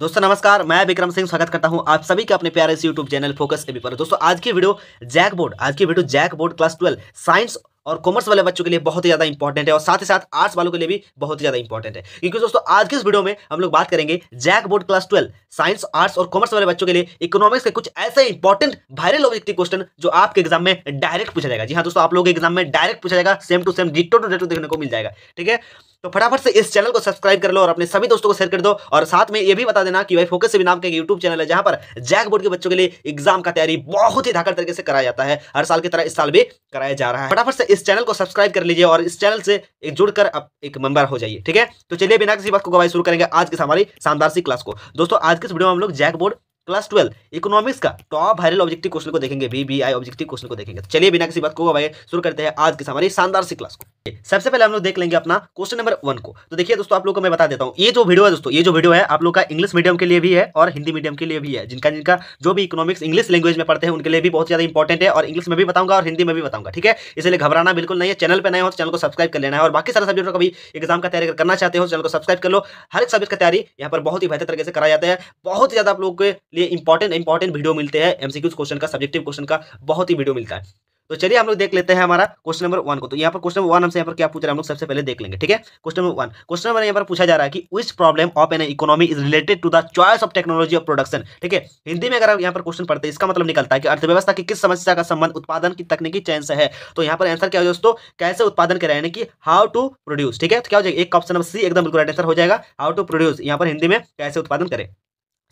दोस्तों नमस्कार मैं विक्रम सिंह स्वागत करता हूं आप सभी के अपने प्यारे से यूट्यूब चैनल फोकस एबी पर दोस्तों आज की वीडियो जैक बोर्ड आज की video JAC board class twelve science और कॉमर्स वाले बच्चों के लिए बहुत ही ज्यादा इंपॉर्टेंट है और साथ ही साथ आर्ट्स वालों के लिए भी बहुत ही ज्यादा इंपॉर्टेंट है क्योंकि दोस्तों आज की इस वीडियो में हम लोग बात करेंगे JAC board class twelve science arts और कॉमर्स वाले बच्चों के लिए इकोनॉमिक्स के कुछ ऐसे इंपॉर्टेंट वायरल ऑब्जेक्टिव क्वेश्चन जो आपके एग्जाम में डायरेक्ट पूछा जाएगा जी हाँ दोस्तों आप लोग एग्जाम में डायरेक्ट पूछा जाएगा same to same ditto to ditto देखने को मिल जाएगा ठीक है तो फटाफट से इस चैनल को सब्सक्राइब कर लो और अपने सभी दोस्तों को शेयर कर दो और साथ में ये भी बता देना कि भाई फोकस भी नाम का एक यूट्यूब चैनल है जहां पर जैक बोर्ड के बच्चों के लिए एग्जाम का तैयारी बहुत ही धाकड़ तरीके से कराया जाता है हर साल की तरह इस साल भी कराया जा रहा है फटाफट से इस चैनल को सब्सक्राइब कर लीजिए और इस चैनल से एक जुड़कर आप एक मेंबर हो जाइए ठीक है तो चलिए बिना किसी बात को गवाई शुरू करेंगे आज की हमारी शानदार सी क्लास को दोस्तों आज के वीडियो में हम लोग JAC board class twelve economics का टॉप वायरल ऑब्जेक्टिव क्वेश्चन को देखेंगे V V I objective question को देखेंगे तो चलिए बिना किसी बात को भाई शुरू करते हैं आज की हमारी शानदार सी क्लास को सबसे पहले हम लोग देख लेंगे अपना क्वेश्चन नंबर वन को तो देखिए दोस्तों आप लोग को मैं बता देता हूँ ये जो वीडियो है दोस्तों ये जो वीडियो है आप लोग का इंग्लिश मीडियम के लिए भी है और हिंदी मीडियम के लिए भी है जिनका जिनका जो भी इकोनॉमिक्स इंग्लिश लैंग्वेज में पढ़ते हैं उनके लिए भी बहुत ज्यादा इंपॉर्टेंट है और इंग्लिश में भी बताऊंगा और हिंदी में भी बताऊंगा ठीक है इसलिए घबराना बिल्कुल नहीं है चैनल पर नए हो तो चैनल को सब्सक्राइब कर लेना है और बाकी सारे सब्जेक्ट का भी एग्जाम का तैयारी करना चाहते हो चैनल तो को सब्सक्राइब कर लो हर एक सब्जेक्ट का तैयारी यहाँ पर बहुत ही बेहतर तरीके से कराया जाता है बहुत ज्यादा आप लोगों के ये इंपॉर्टेंट इंपॉर्टेंट वीडियो मिलते हैं एमसीक्यूज क्वेश्चन का सब्जेक्टिव क्वेश्चन का बहुत ही वीडियो मिलता है तो चलिए हम लोग देख लेते हैं हमारा क्वेश्चन नंबर वन को तो यहाँ पर क्वेश्चन नंबर वन हमसे यहाँ पर क्या पूछ रहे हैं हम लोग सबसे पहले देख लेंगे ठीक है question number one question number यहाँ पर पूछा जा रहा है कि which problem of an economy is related to the choice of technology of production ठीक है हिंदी में अगर यहाँ पर क्वेश्चन पढ़ते हैं इसका मतलब निकलता है कि अर्थव्यवस्था की किस समस्या का संबंध उत्पादन की तकनीकी चयन से है तो यहाँ पर आंसर क्या हो दोस्तों कैसे उत्पादन कर रहे हैं कि हाउ टू प्रोड्यूस ठीक है तो क्या हो जाएगा एक ऑप्शन नंबर सी एकदम बिल्कुल आंसर हो जाएगा हाउ टू प्रोड्यूस यहाँ पर हिंदी में कैसे उत्पादन करें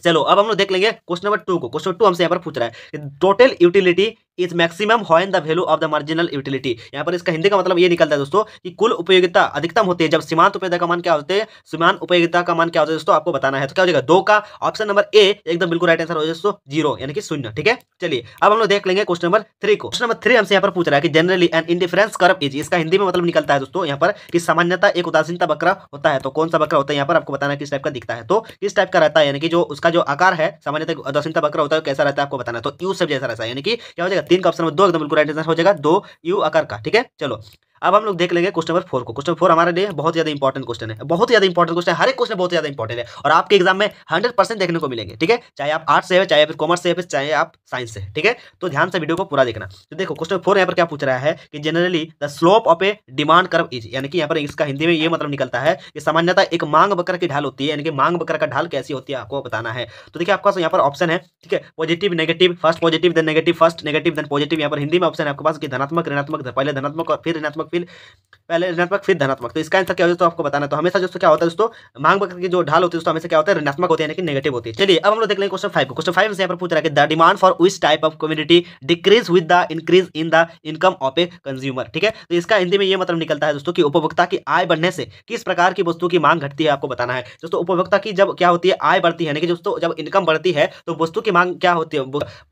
चलो अब हम लोग देख लेंगे क्वेश्चन नंबर टू को क्वेश्चन टू हमसे यहाँ पर पूछ रहा है total utility is maximum when the value of the marginal utility यहाँ पर इसका हिंदी का मतलब ये निकलता है दोस्तों कि कुल उपयोगिता अधिकतम होती है जब सीमांत उपयोगिता का मान क्या होते हैं सीमांत उपयोगिता का मान क्या होता है दोस्तों आपको बताना है तो क्या हो जाएगा दो का ऑप्शन नंबर ए एकदम बिल्कुल राइट आंसर हो जाए दोस्तों जीरो यानी कि शून्य ठीक है चलिए अब हम लोग देख लेंगे क्वेश्चन नंबर थ्री को क्वेश्चन नंबर थ्री हमसे यहाँ पर पूछ रहा है कि generally and indifference curve is इसका हिंदी में मतलब निकलता है दोस्तों यहाँ पर कि सामान्यता एक उदासीनता बकरा होता है तो कौन सा बकरा होता है यहाँ पर आपको बताना किस टाइप का दिखता है तो किस टाइप का रहता है यानी कि जो उसका जो आकार है सामान्यता उदासीनता बकरा होता है कैसा रहता है आपको बताना तो यू सब जैसा रहता है यानी कि क्या हो जाएगा तीन का ऑप्शन नंबर दो एकदम बिल्कुल राइट आंसर हो जाएगा दो यू आकार का ठीक है चलो अब हम लोग देख लेंगे क्वेश्चन नंबर फोर को क्वेश्चन फोर हमारे लिए बहुत ज्यादा इंपॉर्टेंट क्वेश्चन है बहुत ज्यादा इंपॉर्टेंट क्वेश्चन है हर एक क्वेश्चन बहुत ज्यादा इंपॉर्टेंट है और आपके एग्जाम में हंड्रेड परसेंट देखने को मिलेंगे ठीक है चाहे आप आर्ट्स से है चाहे फिर कॉमर्स से है चाहे आप साइंस से ठीक है तो ध्यान से वीडियो को पूरा देखना तो देखो क्वेश्चन फोर यहाँ पर क्या पूछ रहा है कि generally the slope of a demand curve is यानी कि यहाँ पर इसका हिंदी में ये मतलब निकलता है कि सामान्यता एक मांग बकर की ढाल होती है यानी कि मांग बकर का ढाल कैसी होती है आपको बताना है तो देखिए आपका यहाँ पर ऑप्शन है ठीक है positive negative first positive then negative first negative then positive यहाँ पर हिंदी में ऑप्शन है आपके पास कि धनात्मक ऋणात्मक पहले धनात्मक और फिर ऋणात्मक ऋणात्मक फिर पहले ऋणात्मक फिर धनात्मक तो इसका आंसर क्या होता है तो आपको बताना तो हमेशा दोस्तों क्या होता है दोस्तों मांग वक्त की जो ढाल होती है दोस्तों हमेशा क्या होता है ऋणात्मक होती है यानी कि नेगेटिव होती है चलिए अब हम लोग देख लेंगे क्वेश्चन फाइव क्वेश्चन फाइव से यहाँ पर पूछ रहा है कि the demand for which type of community decrease with the increase in the income of a consumer ठीक है तो इसका हिंदी में यह मतलब निकलता है दोस्तों की उपभोक्ता की आय बढ़ने से किस प्रकार की वस्तु की मांग घटती है आपको बताना है दोस्तों उपभोक्ता की जब क्या होती है आय बढ़ती है यानी कि दोस्तों जब इनकम बढ़ती है तो वस्तु की मांग क्या होती है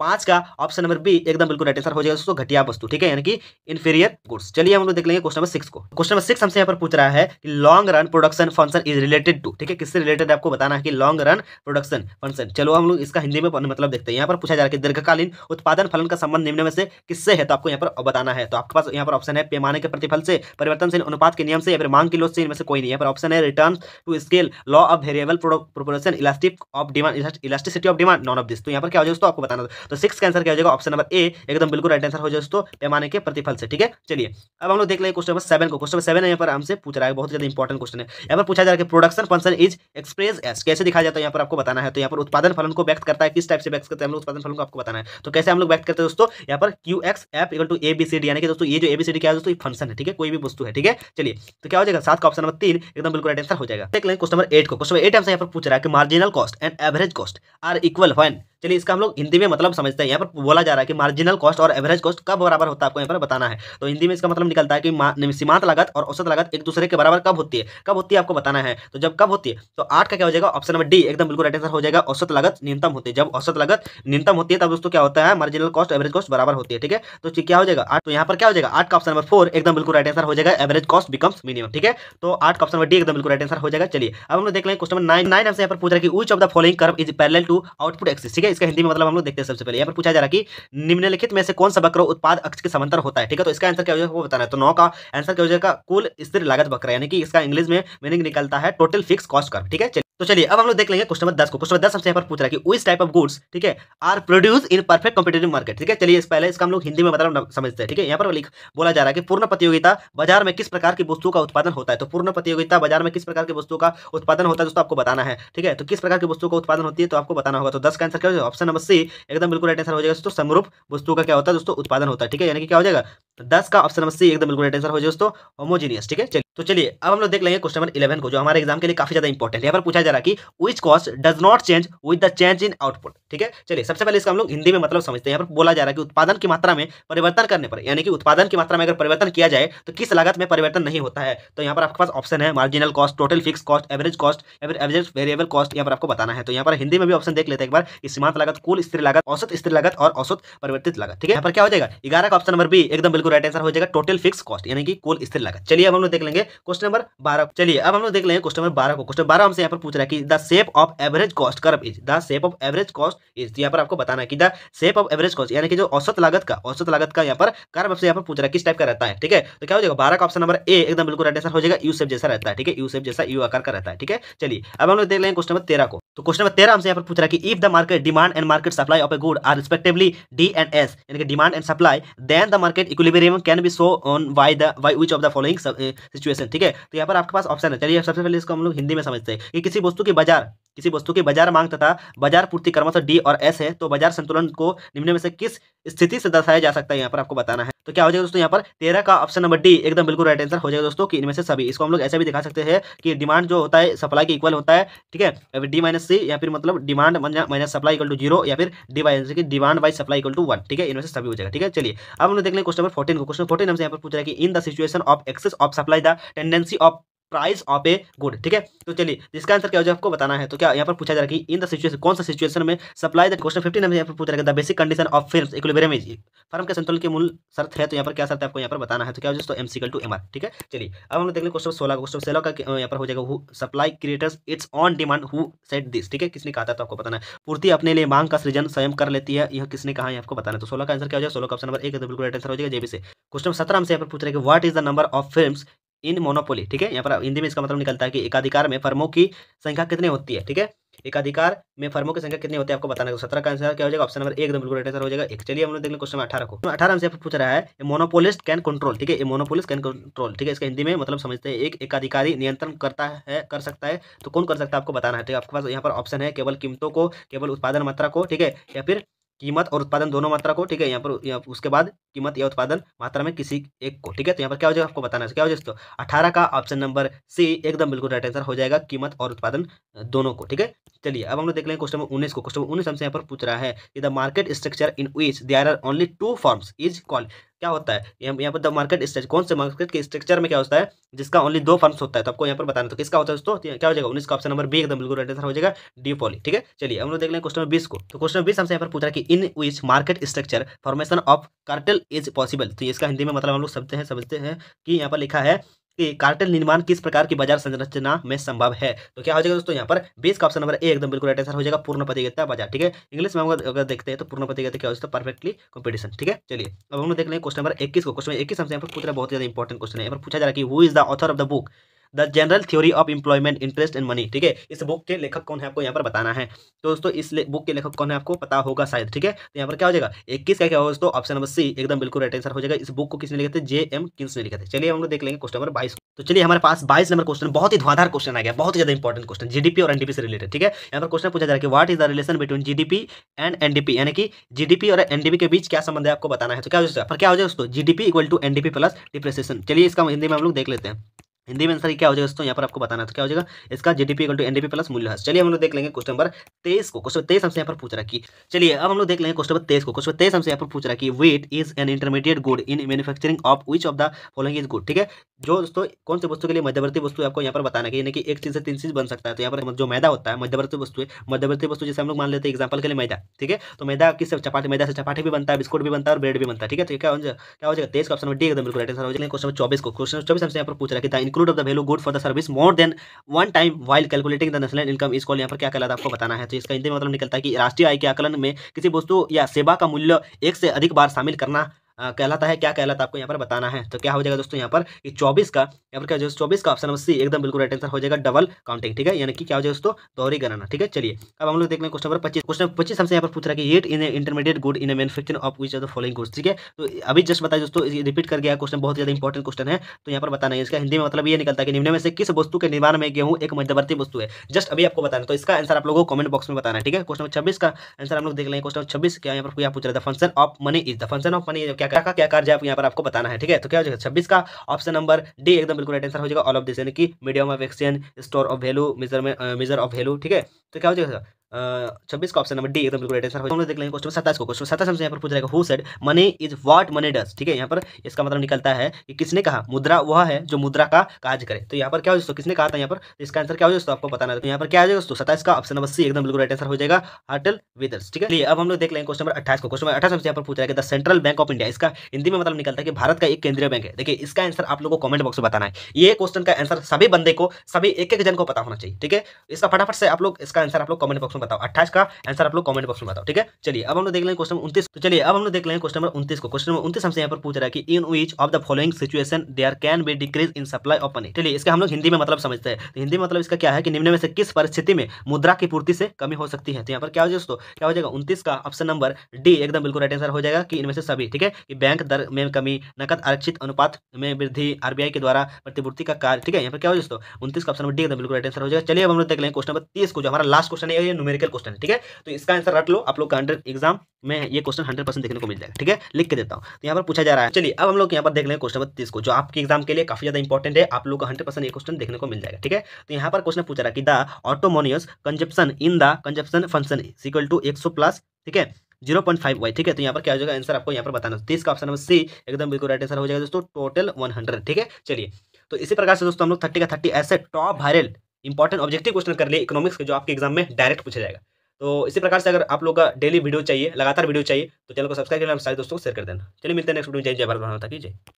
पांच का ऑप्शन नंबर बी एकदम बिल्कुल राइट आंसर हो जाएगा दोस्तों घटिया वस्तु ठीक है यानी कि इन्फीरियर गुड्स चलिए हम लोग देख लेंगे क्वेश्चन नंबर सिक्स को क्वेश्चन नंबर सिक्स हमसे यहाँ पर पूछ रहा है कि long run production function is related to ठीक है किससे रिलेटेड आपको बताना है कि लॉन्ग रन प्रोडक्शन फंक्शन चलो हम लोग इसका हिंदी में मतलब देखते हैं यहाँ पर पूछा जा रहा है कि दीर्घकालीन उत्पादन फलन का संबंध निम्न में से किससे है तो आपको यहाँ पर बताना है तो आपके पास यहाँ पर ऑप्शन है पैमाने के प्रतिफल से परिवर्तन से अनुपात के नियम से या फिर मांग की लोच से इनमें से कोई नहीं यहाँ पर ऑप्शन है return to scale law of variable proportion elastic of demand elasticity of demand none of this तो यहाँ पर क्या हो जाए दोस्तों आपको बताना तो सिक्स का आंसर क्या हो जाएगा ऑप्शन नंबर ए एकदम बिल्कुल राइट आंसर हो जाए दोस्तों पैमाने के प्रतिफल से ठीक है चलिए अब हम लोग देख लेंगे क्वेश्चन नंबर सेवन को क्वेश्चन सेवन यहाँ पर हमसे पूछ रहा है बहुत ज्यादा इंपॉर्टेंट क्वेश्चन है यहाँ पर पूछा जा रहा है production function is express as कैसे दिखा जाता है यहाँ पर आपको बताना है तो यहाँ पर उत्पादन फलन को व्यक्त करता है किस टाइप से व्यक्त करते हैं हम उत्पादन फलन को आपको बताना है तो कैसे हम लोग व्यक्त करते हैं दोस्तों यहाँ पर Q X F equal to A B C D यानी कि दोस्तों ये जो ए बी सी डी क्या है दोस्तों फंक्शन है ठीक है कोई भी वस्तु है ठीक है चलिए तो क्या हो जाएगा सात का ऑप्शन नंबर तीन एकदम बिल्कुल राइट आंसर हो जाएगा देख लेंगे क्वेश्चन नंबर एट को क्वेश्चन एट हमसे यहाँ पर पूछ रहा है कि marginal cost and average cost are equal one चलिए इसका हम लोग हिंदी में मतलब समझते हैं यहाँ पर बोला जा रहा है कि मार्जिनल कॉस्ट और एवरेज कॉस्ट कब बराबर होता है आपको यहाँ पर बताना है तो हिंदी में इसका मतलब निकलता है कि सीमांत लागत और औसत लागत एक दूसरे के बराबर कब होती है कब होती है आपको बताना है तो जब कब होती है तो आठ का क्या हो जाएगा ऑप्शन नंबर डी एकदम बिल्कुल राइट आंसर हो जाएगा औसत लागत न्यूनतम होती है जब औसत लागत न्यूनतम होती है तब दोस्तों क्या होता है मार्जिनल कॉस्ट एवरेज कॉस्ट बराबर होती है ठीक है तो क्या हो जाएगा आठ तो यहाँ पर क्या हो जाएगा आठ का ऑप्शन नंबर फोर एकदम बिल्कुल राइट आंसर हो जाएगा एवरेज कॉस्ट बिकम्स मिनिमम ठीक है तो आठ का ऑप्शन नंबर डी एकदम बिल्कुल राइट आंसर हो जाएगा चलिए अब हम लोग देख लेंगे क्वेश्चन नाइन नाइन हमसे यहाँ पर पूछ रहा है कि which of the following curve is parallel to output axis ठीक है इसका हिंदी में मतलब हम लोग देखते हैं सबसे पहले यहाँ पर पूछा जा रहा है कि निम्नलिखित में से कौन सा वक्र उत्पाद अक्ष के समांतर होता है ठीक है तो इसका आंसर क्या हो जाएगा वो बताना है तो नौ का आंसर क्या हो जाएगा कुल स्थिर लागत वक्र यानी कि इसका इंग्लिश में मीनिंग निकलता है टोटल फिक्स कॉस्ट कर ठीक है तो चलिए अब हम लोग देख लेंगे क्वेश्चन नंबर दस को क्वेश्चन दस हमसे यहाँ पर पूछ रहा है कि विच टाइप ऑफ गुड्स ठीक है are produce in perfect competitive market ठीक है चलिए इस पहले इसका हम लोग हिंदी में मतलब समझते हैं ठीक है यहाँ पर लिख बोला जा रहा है कि पूर्ण प्रतियोगिता बाजार में किस प्रकार की वस्तुओं का उत्पादन होता है तो पूर्ण प्रतियोगिता बाजार में किस प्रकार की वस्तुओं का उत्पादन होता है दोस्तों आपको बताना है ठीक है तो किस प्रकार की वस्तुओं का उत्पादन होती है तो आपको बताना होगा तो दस का आंसर क्या होगा ऑप्शन नंबर सी एकदम बिल्कुल राइट आंसर हो जाएगा दोस्तों समरूप वस्तु का क्या होता है दोस्तों उत्पादन होता है ठीक है यानी कि क्या हो जाएगा तो दस का ऑप्शन नंबर सी एकदम बिल्कुल आंसर हो जाए दोस्तों होमोजीनियस ठीक है चलिए तो चलिए अब हम लोग देख लेंगे क्वेश्चन नंबर इलेवन को जो हमारे एग्जाम के लिए काफी ज्यादा इंपॉर्टेंट है यहाँ पर पूछा जा रहा है कि which cost does not change with the change in output ठीक है चलिए सबसे पहले इसका हम लोग हिंदी में मतलब समझते हैं यहाँ पर बोला जा रहा है कि उत्पादन की मात्रा में परिवर्तन करने पर यानी कि उत्पादन की मात्रा में अगर परिवर्तन किया जाए तो किस लागत में परिवर्तन नहीं होता है तो यहाँ पर आपके पास ऑप्शन है marginal cost total fix cost average cost average variable cost यहाँ पर आपको बताना है तो यहाँ पर हिंदी में भी ऑप्शन देख लेते हैं एक बार सीमांत लागत कुल स्थिर लागत औसत स्थिर लागत और औसत परिवर्तित लागत ठीक है यहाँ पर क्या हो जाएगा ग्यारह का ऑप्शन नंबर बी एकदम बिल्कुल राइट आंसर हो जाएगा टोटल फिक्स कॉस्ट यानी कि कुल स्थिर लागत चलिए अब हम लोग देख लेंगे क्वेश्चन नंबर बारह चलिए अब हम लोग देख लेंगे क्वेश्चन नंबर बारह को क्वेश्चन बारह हमसे यहाँ पर पूछ रहा है कि the shape of average cost curve is the shape of average cost is यहाँ पर आपको बताना है कि the shape of average cost यानी कि जो औसत लागत का औसत लागत का यहाँ पर कर्व से यहाँ पर पूछ रहा है किस टाइप का रहता है ठीक है तो क्या हो जाएगा बारह का ऑप्शन नंबर ए एकदम बिल्कुल राइट आंसर हो जाएगा यू सेप जैसा रहता है ठीक है यू सेप जैसा यू आकार का रहता है ठीक है चलिए अब हम लोग देख लेंगे क्वेश्चन नंबर तेरह को तो क्वेश्चन नंबर तेरह हमसे यहाँ पर पूछ रहा है कि if the market demand and market supply of a good are respectively D and S यानी कि demand and supply then the market equilibrium can be shown by the by which of the following situation ठीक है तो यहाँ पर आपके पास option है चलिए सबसे पहले इसको हम लोग हिंदी में समझते हैं कि किसी वस्तु की बाजार किसी वस्तु की बाजार मांग तथा बाजार पूर्ति क्रमशः डी और एस है तो बाजार संतुलन को निम्न में से किस स्थिति से दर्शाया जा सकता है यहाँ पर आपको बताना है तो क्या हो जाएगा दोस्तों यहाँ पर तेरह का ऑप्शन नंबर डी एकदम बिल्कुल राइट आंसर हो जाएगा दोस्तों कि इनमें से सभी इसको हम लोग ऐसे भी दिखा सकते हैं कि डिमांड जो होता है सप्लाई के इक्वल होता है ठीक है डी माइनस सी या फिर मतलब demand minus supply equal to zero या फिर डी बाई की demand by supply equal to one ठीक है इनमें से सभी हो जाएगा ठीक है चलिए अब हम लोग देख लें क्वेश्चन नंबर फोर्टीन को क्वेश्चन फोर्टीन हमसे यहाँ पर पूछ रहा है कि in the situation of excess of supply the tendency of price of a good ठीक है तो चलिए इसका आंसर क्या हो जाए आपको बताना है तो क्या यहाँ पर पूछा जा रहा है कि इन द सिचुएशन कौन सा सिचुएशन में सप्लाई दट क्वेश्चन फिफ्टीन यहाँ पर पूछा जाएगा the basic condition of firm equilibrium is firm के संतुलन की मूल शर्त है तो यहाँ पर क्या शर्त है आपको यहाँ पर बताना है तो क्या हो जाए तो एम सिकल टू एम ठीक है चलिए अब हम देख लें क्वेश्चन सोलह क्वेश्चन सोलह का यहाँ पर हो जाएगा who supply creates its own demand who said this ठीक है किसने कहा था तो आपको बताना है पूर्ति अपने लिए मांग का सृजन स्वयं कर लेती है यह किसने कहा है आपको बताना तो सोलह का आंसर क्या हो जाए सोलह का ऑप्शन नंबर एक तो बिल्कुल राइट आंसर हो जाएगा जेबी से क्वेश्चन सत्रह से यहाँ पर पूछ रहे हैं कि what is the number of firm in monopoly ठीक है यहाँ पर हिंदी में इसका मतलब निकलता है कि एकाधिकार में फर्मों की संख्या कितनी होती है ठीक है एकाधिकार में फर्मों की संख्या कितनी होती है आपको बताना है तो सत्रह का आंसर क्या हो जाएगा ऑप्शन नंबर एक एकदम तो बिल्कुल आंसर हो जाएगा एक चलिए हम लोग देख लें क्वेश्चन अठारह को अठारह हमसे पूछ रहा है मोनोपोलिस्ट कैन कंट्रोल ठीक है मोनोपोलिस्ट कैन कंट्रोल ठीक है इसका हिंदी में मतलब समझते हैं एक एकाधिकारी नियंत्रण करता है कर सकता है तो कौन कर सकता है आपको बताना है ठीक तो है आपके पास यहाँ पर ऑप्शन है केवल कीमतों को केवल उत्पादन मात्रा को ठीक है या फिर कीमत और उत्पादन दोनों मात्रा को ठीक है यहाँ पर या उसके बाद कीमत या उत्पादन मात्रा में किसी एक को ठीक है तो यहाँ पर क्या हो जाएगा आपको बताना है क्या हो जाए तो अठारह का ऑप्शन नंबर सी एकदम बिल्कुल राइट आंसर हो जाएगा कीमत और उत्पादन दोनों को ठीक है चलिए अब हम लोग देख लेंगे क्वेश्चन नंबर उन्नीस को क्वेश्चन नंबर उन्नीस हमसे यहाँ पर पूछ रहा है the market structure in which there are only two firms is called क्या होता है यहाँ पर द मार्केट स्ट्रक्चर कौन से मार्केट के स्ट्रक्चर में क्या होता है जिसका ओनली दो फंड्स होता है तो आपको यहाँ पर बताना तो किसका होता है दोस्तों तो क्या हो जाएगा उन्नीस का ऑप्शन नंबर बी एकदम बिल्कुल राइट आंसर हो जाएगा डी पॉली ठीक है चलिए हम लोग देख लें क्वेश्चन बीस को तो क्वेश्चन बीस हमसे यहाँ पर पूछा कि in which market structure formation of cartel is possible तो इसका हिंदी में मतलब हम लोग समझते हैं समझते हैं कि यहाँ पर लिखा है कि कार्टेल निर्माण किस प्रकार की बाजार संरचना में संभव है तो क्या हो जाएगा दोस्तों यहाँ पर बेस का ऑप्शन नंबर ए एकदम बिल्कुल राइट आंसर हो जाएगा पूर्ण प्रतियोगिता बाजार ठीक है इंग्लिश में हम अगर देखते हैं तो पूर्ण प्रतियोगिता क्या हो जाता है परफेक्टली कॉम्पिटिशन ठीक है चलिए अब हम लोग देख लें क्वेश्चन नंबर इक्कीस को क्वेश्चन इक्कीस हमसे यहाँ पर पूछ रहा है बहुत ज्यादा इंपॉर्टेंट क्वेश्चन है यहाँ पर पूछा जा रहा है कि who is the author of the book the general theory of employment interest and money ठीक है इस बुक के लेखक कौन है आपको यहाँ पर बताना है तो दोस्तों इस बुक के लेखक कौन है आपको पता होगा शायद ठीक है तो यहाँ पर क्या हो जाएगा इक्कीस का क्या होगा दोस्तों ऑप्शन नंबर सी एकदम बिल्कुल राइट आंसर हो जाएगा इस बुक को किसने लिखे थे जे एम किस ने लिखा थे चलिए हम लोग देख लेंगे क्वेश्चन नंबर बाईस तो चलिए हमारे पास बाईस नंबर क्वेश्चन बहुत ही धुआधार क्वेश्चन आ गया बहुत ज्यादा इंपॉर्टेंट क्वेश्चन जीडीपी और एनडीपी से रिलेटेड ठीक है यहाँ पर क्वेश्चन पूछा जा रहा है कि is the relation between GDP and NDP यानी कि जीडीपी और एनडीपी के बीच क्या संबंध है आपको बताना है तो क्या हो जाएगा पर क्या हो जाएगा दोस्तों GDP equal to NDP plus depreciation चलिए इसका हिंदी में हम लोग देख लेते हैं हिंदी में आंसर क्या हो जाएगा दोस्तों यहाँ पर आपको बताना तो क्या हो जाएगा इसका G D P to NDP plus मूल्य चलिए हम लोग देख लेंगे क्वेश्चन नंबर तेईस को क्वेश्चन तेईस हमसे यहाँ पर पूछ रहा कि चलिए अब हम लोग देख लेंगे क्वेश्चन नंबर तेईस को क्वेश्चन तेईस हमसे यहाँ पर पूछ रहा कि what is an intermediate good in manufacturing of which of the following is good ठीक है जो दोस्तों कौन से वस्तु के लिए मध्यवर्ती वस्तु आपको यहाँ पर बताना कि यानी कि एक चीज से तीन चीज बन सकता है तो यहाँ पर जो मैदा होता है मध्यवर्ती वस्तु है मध्यवर्ती वस्तु जैसे हम लोग मान लेते हैं एग्जाम्पल के लिए मैदा ठीक है तो मैदा किस चपाटी मैदा से चपाटी भी बनता है बिस्कुट भी बनता है और ब्रेड भी बनता है ठीक है तो क्या हो जाएगा तेईस का ऑप्शन डी एकदम बिल्कुल राइट आंसर हो जाएगा क्वेश्चन चौबीस को क्वेश्चन चौबीस हमसे यहाँ पर पूछ रहा है include of the value good for the service more than one time while calculating the national income इस यहाँ पर क्या कहला था आपको बताना है तो इसका इंतजाम मतलब निकलता है कि राष्ट्रीय आय के आकलन में किसी वस्तु या सेवा का मूल्य एक से अधिक बार शामिल करना कहलाता है क्या कहलाता है आपको यहाँ पर बताना है तो क्या हो जाएगा दोस्तों यहाँ पर ये चौबीस का यहाँ पर क्या जो चौबीस का ऑप्शन नंबर सी एकदम बिल्कुल राइट आंसर हो जाएगा डबल काउंटिंग ठीक है यानी कि क्या हो जाएगा दोस्तों दोहरी गणना ठीक है चलिए अब हम लोग देख लें क्वेश्चन नंबर पच्चीस क्वेश्चन पच्चीस हमसे यहाँ पर पूछ रहा है कि what in intermediate good in manufacture of which the following goods ठीक है तो अभी जस्ट बताया दोस्तों रिपीट कर गया क्वेश्चन बहुत ज्यादा इंपॉर्टेंट क्वेश्चन है तो यहाँ पर बताना है इसका हिंदी में मतलब ये निकलता है कि निम्न में से किस वस्तु के निर्माण में गेहूँ एक मध्यवर्ती वस्तु है जस्ट अभी आपको बताना तो इसका आंसर आप लोगों को कमेंट बॉक्स में बताना है ठीक है क्वेश्चन छब्बीस का आंसर हम लोग देख लेंगे क्वेश्चन छब्बीस क्या यहाँ पर पूछ रहा था function of money is the function of money क्या क्या क्या कार्य आपको यहाँ पर आपको बताना है ठीक है तो क्या हो जाएगा छब्बीस का ऑप्शन नंबर डी एकदम बिल्कुल राइट आंसर हो जाएगा ऑल ऑफ दिस यानी कि medium of exchange store of value measure measure of value ठीक है तो क्या हो जाएगा छब्बीस का ऑप्शन नंबर डी एकदम बिल्कुल राइट हम लोग देख लेंगे क्वेश्चन सत्ताईस को क्वेश्चन सत्ताईस हमसे यहाँ पर पूछ रहेगा who said money is what money does ठीक है यहाँ पर इसका मतलब निकलता है कि किसने कहा मुद्रा वह है जो मुद्रा का काज करे तो यहाँ पर क्या हो दोस्तों किसने कहा था यहाँ पर तो इसका आंसर क्या हो दोस्तों आपको बताना तो यहाँ पर क्या आ जाएगा दोस्तों सत्ताईस का ऑप्शन नंबर सी एकदम बिल्कुल राइट आंसर हो जाएगा हटल विदर्स ठीक है अब हम लोग देख लेंगे क्वेश्चन नंबर अट्ठाईस को क्वेश्चन अठाईस हमसे यहाँ पर पूछ रहेगा the central bank of India इसका हिंदी में मतलब निकलता है कि भारत का एक केंद्रीय बैंक है देखिए इसका आंसर आप लोग को कमेंट बॉक्स में बताना है ये क्वेश्चन का आंसर सभी बंदे को सभी एक एक जन को पता होना चाहिए ठीक है इसका फटाफट से आप लोग इसका आंसर आप लोग कमेंट बॉक्स में बताओ अट्ठाइस का आंसर आप लोग कमेंट बॉक्स में बताओ ठीक है चलिए अब हम लोग देख लेंगे क्वेश्चन उन्तीस तो चलिए अब हम लोग देख लेंगे क्वेश्चन नंबर उन्तीस को क्वेश्चन नंबर उन्तीस हमसे यहाँ पर पूछ रहा है कि in which of the following situation there can be decrease in supply of money चलिए इसका हम लोग हिंदी में मतलब समझते हैं तो हिंदी मतलब इसका क्या है कि निम्न में से किस परिस्थिति में मुद्रा की पूर्ति से कमी हो सकती है तो यहाँ पर क्या हो जाए दोस्तों क्या हो जाएगा उन्तीस का ऑप्शन नंबर डी एकदम बिल्कुल राइट आंसर हो जाएगा कि इनमें से सभी ठीक है कि बैंक दर में कमी नकद आरक्षित अनुपात में वृद्धि आरबीआई के द्वारा प्रतिपूर्ति का कार्य ठीक है यहाँ पर क्या हो जाए दोस्तों उन्तीस का ऑप्शन नंबर डी एकदम बिल्कुल राइट आंसर हो जाएगा चलिए हम लोग देख लेंगे क्वेश्चन नंबर तीस को जो हमारा लास्ट क्वेश्चन है न्यूमेरिकल क्वेश्चन है ठीक है तो इसका आंसर रख लो आप लोग का अंडर एग्जाम में ये क्वेश्चन हंड्रेड परसेंट देखने को मिल जाएगा ठीक है लिख के देता हूँ तो यहाँ पर पूछा जा रहा है चलिए अब हम लोग यहाँ पर देख लेंगे क्वेश्चन नंबर तीस को जो आपके एग्जाम के लिए काफी ज्यादा इंपॉर्टेंट है आप लोग का हंड्रेड परसेंट क्वेश्चन देखने को मिल जाएगा ठीक है तो यहाँ पर क्वेश्चन पूछा रहा कि the autonomous consumption in the consumption function equal to एक प्लस ठीक है 0.5 पॉइंट फाइव वाई ठीक है तो यहाँ पर क्या हो जाएगा आंसर आपको यहाँ पर बताना तीस का ऑप्शन नंबर सी एकदम बिल्कुल राइट आंसर हो जाएगा दोस्तों टोटल 100 ठीक है चलिए तो इसी प्रकार से दोस्तों हम लोग 30 का 30 ऐसे top viral important objective question कर ले इकोनॉमिक्स के जो आपके एग्जाम में डायरेक्ट पूछा जाएगा तो इसी प्रकार से अगर आप लोग का डेली वीडियो चाहिए लगातार वीडियो चाहिए तो चैनल को सब्सक्राइब करना सारे दोस्तों को शेयर कर देना चलिए मिलते हैं नेक्स्ट वीडियो जय जय भारत माता की जय